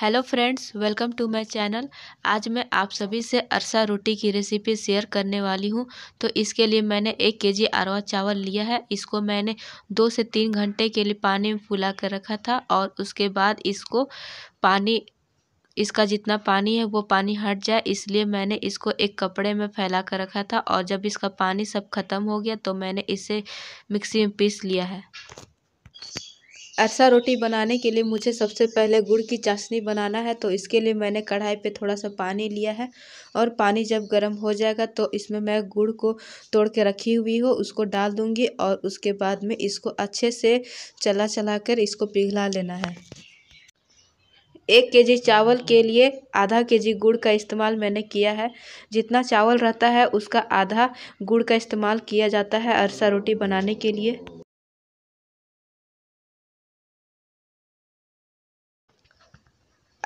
hello friends welcome to my channel आज मैं आप सभी से अरसा रोटी की रेसिपी शेयर करने वाली हूं तो इसके लिए मैंने एक केजी अरवा चावल लिया है इसको मैंने दो से तीन घंटे के लिए पानी में फुला कर रखा था और उसके बाद इसको पानी इसका जितना पानी है वो पानी हट जाए इसलिए मैंने इसको एक कपड़े में फैला कर रखा था और जब इसका पानी सब खत्म हो गया तो मैंने इसे मिक्सी में पीस लिया है अरसा रोटी बनाने के लिए मुझे सबसे पहले गुड़ की चाशनी बनाना है तो इसके लिए मैंने कढ़ाई पे थोड़ा सा पानी लिया है और पानी जब गर्म हो जाएगा तो इसमें मैं गुड़ को तोड़ के रखी हुई हो उसको डाल दूँगी और उसके बाद में इसको अच्छे से चला चला कर इसको पिघला लेना है एक केजी चावल के लिए आधा केजी गुड़ का इस्तेमाल मैंने किया है जितना चावल रहता है उसका आधा गुड़ का इस्तेमाल किया जाता है अरसा रोटी बनाने के लिए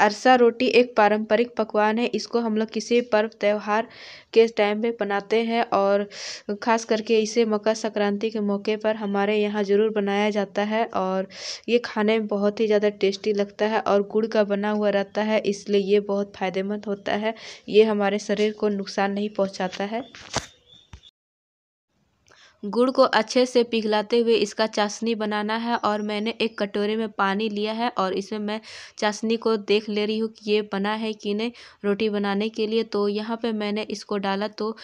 अरसा रोटी एक पारंपरिक पकवान है इसको हम लोग किसी पर्व त्यौहार के टाइम पे बनाते हैं और खास करके इसे मकर संक्रांति के मौके पर हमारे यहाँ जरूर बनाया जाता है और ये खाने में बहुत ही ज़्यादा टेस्टी लगता है और गुड़ का बना हुआ रहता है इसलिए ये बहुत फायदेमंद होता है ये हमारे शरीर को नुकसान नहीं पहुँचाता है गुड़ को अच्छे से पिघलाते हुए इसका चाशनी बनाना है और मैंने एक कटोरे में पानी लिया है और इसमें मैं चाशनी को देख ले रही हूँ कि ये बना है कि नहीं रोटी बनाने के लिए तो यहाँ पे मैंने इसको डाला तो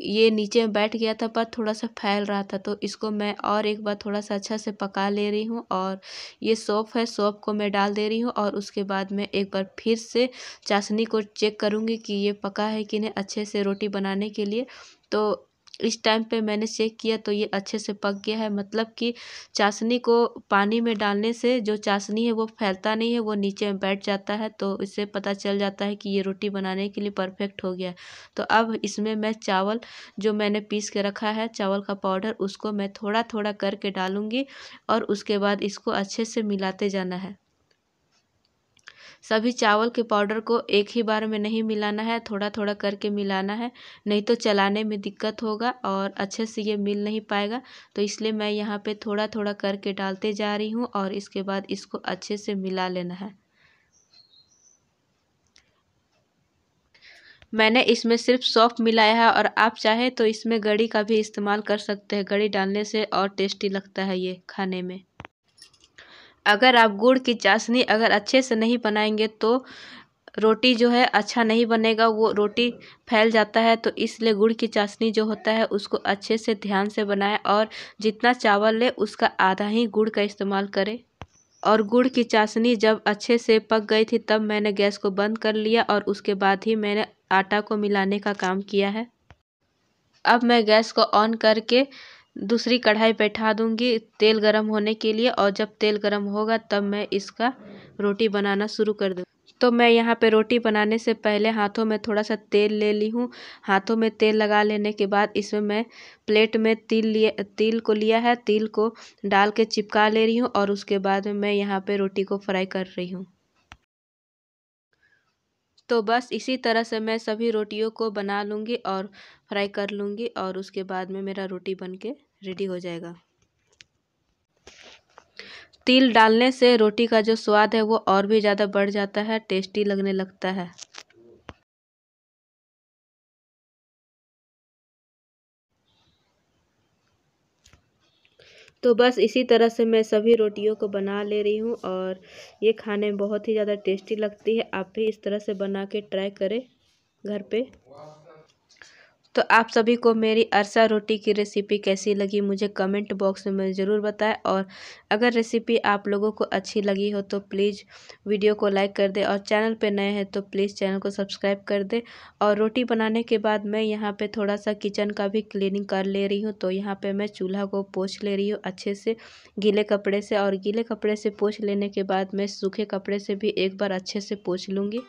ये नीचे बैठ गया था पर थोड़ा सा फैल रहा था तो इसको मैं और एक बार थोड़ा सा अच्छा से पका ले रही हूँ और ये सौंफ है सौंफ को मैं डाल दे रही हूँ और उसके बाद मैं एक बार फिर से चाशनी को चेक करूँगी कि ये पका है कि नहीं अच्छे से रोटी बनाने के लिए तो इस टाइम पे मैंने चेक किया तो ये अच्छे से पक गया है मतलब कि चाशनी को पानी में डालने से जो चाशनी है वो फैलता नहीं है वो नीचे में बैठ जाता है तो इससे पता चल जाता है कि ये रोटी बनाने के लिए परफेक्ट हो गया है तो अब इसमें मैं चावल जो मैंने पीस के रखा है चावल का पाउडर उसको मैं थोड़ा थोड़ा करके डालूँगी और उसके बाद इसको अच्छे से मिलाते जाना है सभी चावल के पाउडर को एक ही बार में नहीं मिलाना है थोड़ा थोड़ा करके मिलाना है नहीं तो चलाने में दिक्कत होगा और अच्छे से ये मिल नहीं पाएगा तो इसलिए मैं यहाँ पे थोड़ा थोड़ा करके डालते जा रही हूँ और इसके बाद इसको अच्छे से मिला लेना है मैंने इसमें सिर्फ सॉफ्ट मिलाया है और आप चाहें तो इसमें गड़ी का भी इस्तेमाल कर सकते हैं गड़ी डालने से और टेस्टी लगता है ये खाने में अगर आप गुड़ की चाशनी अगर अच्छे से नहीं बनाएँगे तो रोटी जो है अच्छा नहीं बनेगा वो रोटी फैल जाता है तो इसलिए गुड़ की चाशनी जो होता है उसको अच्छे से ध्यान से बनाएं और जितना चावल लें उसका आधा ही गुड़ का इस्तेमाल करें और गुड़ की चाशनी जब अच्छे से पक गई थी तब मैंने गैस को बंद कर लिया और उसके बाद ही मैंने आटा को मिलाने का काम किया है अब मैं गैस को ऑन करके दूसरी कढ़ाई बैठा दूँगी तेल गर्म होने के लिए और जब तेल गर्म होगा तब मैं इसका रोटी बनाना शुरू कर दूँ तो मैं यहाँ पे रोटी बनाने से पहले हाथों में थोड़ा सा तेल ले ली हूँ हाथों में तेल लगा लेने के बाद इसमें मैं प्लेट में तिल लिए तिल को लिया है तिल को डाल के चिपका ले रही हूँ और उसके बाद मैं यहाँ पे रोटी को फ्राई कर रही हूँ तो बस इसी तरह से मैं सभी रोटियों को बना लूँगी और फ्राई कर लूँगी और उसके बाद में मेरा रोटी बन के रेडी हो जाएगा तिल डालने से रोटी का जो स्वाद है वो और भी ज़्यादा बढ़ जाता है टेस्टी लगने लगता है तो बस इसी तरह से मैं सभी रोटियों को बना ले रही हूँ और ये खाने में बहुत ही ज़्यादा टेस्टी लगती है आप भी इस तरह से बना के ट्राई करें घर पे तो आप सभी को मेरी अरसा रोटी की रेसिपी कैसी लगी मुझे कमेंट बॉक्स में ज़रूर बताएं और अगर रेसिपी आप लोगों को अच्छी लगी हो तो प्लीज़ वीडियो को लाइक कर दे और चैनल पर नए हैं तो प्लीज़ चैनल को सब्सक्राइब कर दे और रोटी बनाने के बाद मैं यहाँ पे थोड़ा सा किचन का भी क्लीनिंग कर ले रही हूँ तो यहाँ पर मैं चूल्हा को पोछ ले रही हूँ अच्छे से गीले कपड़े से और गीले कपड़े से पोछ लेने के बाद मैं सूखे कपड़े से भी एक बार अच्छे से पोछ लूँगी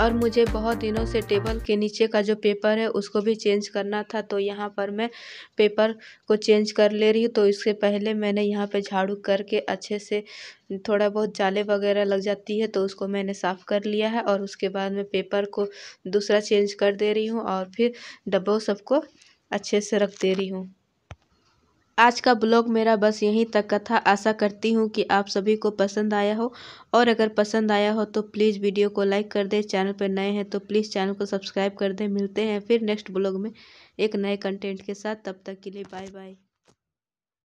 और मुझे बहुत दिनों से टेबल के नीचे का जो पेपर है उसको भी चेंज करना था तो यहाँ पर मैं पेपर को चेंज कर ले रही हूँ तो इससे पहले मैंने यहाँ पे झाड़ू करके अच्छे से थोड़ा बहुत जाले वगैरह लग जाती है तो उसको मैंने साफ़ कर लिया है और उसके बाद मैं पेपर को दूसरा चेंज कर दे रही हूँ और फिर डब्बों सबको अच्छे से रख दे रही हूँ आज का ब्लॉग मेरा बस यहीं तक का था आशा करती हूँ कि आप सभी को पसंद आया हो और अगर पसंद आया हो तो प्लीज़ वीडियो को लाइक कर दें चैनल पर नए हैं तो प्लीज़ चैनल को सब्सक्राइब कर दें मिलते हैं फिर नेक्स्ट ब्लॉग में एक नए कंटेंट के साथ तब तक के लिए बाय बाय